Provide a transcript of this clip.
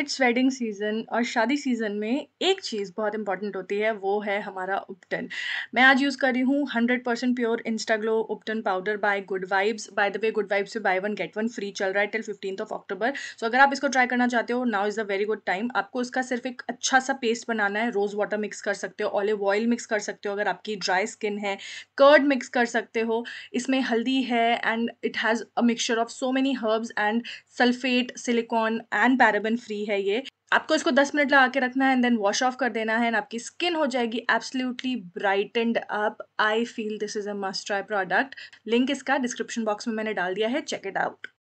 it's wedding season और शादी season में एक चीज़ बहुत इंपॉर्टेंट होती है वो है हमारा उपटन मैं आज यूज़ कर रही हूँ हंड्रेड परसेंट प्योर इंस्टाग्लो उपटन powder by good vibes by the way good vibes से buy one get one free चल रहा है till fifteen of October so अगर आप इसको ट्राई करना चाहते हो now is the very good time आपको इसका सिर्फ एक अच्छा सा पेस्ट बनाना है रोज़ वाटर मिक्स कर सकते हो ऑलिव ऑयल मिक्स कर सकते हो अगर आपकी ड्राई स्किन है कर्ड मिक्स कर सकते हो इसमें हल्दी है and it has a mixture of so many herbs and sulphate silicone and paraben free की है ये आपको इसको 10 मिनट लगा के रखना है एंड देन वॉश ऑफ कर देना है एंड आपकी स्किन हो जाएगी absolutely brightened up I feel this is a must try product link इसका डिस्क्रिप्शन बॉक्स में मैंने डाल दिया है चेक इट आउट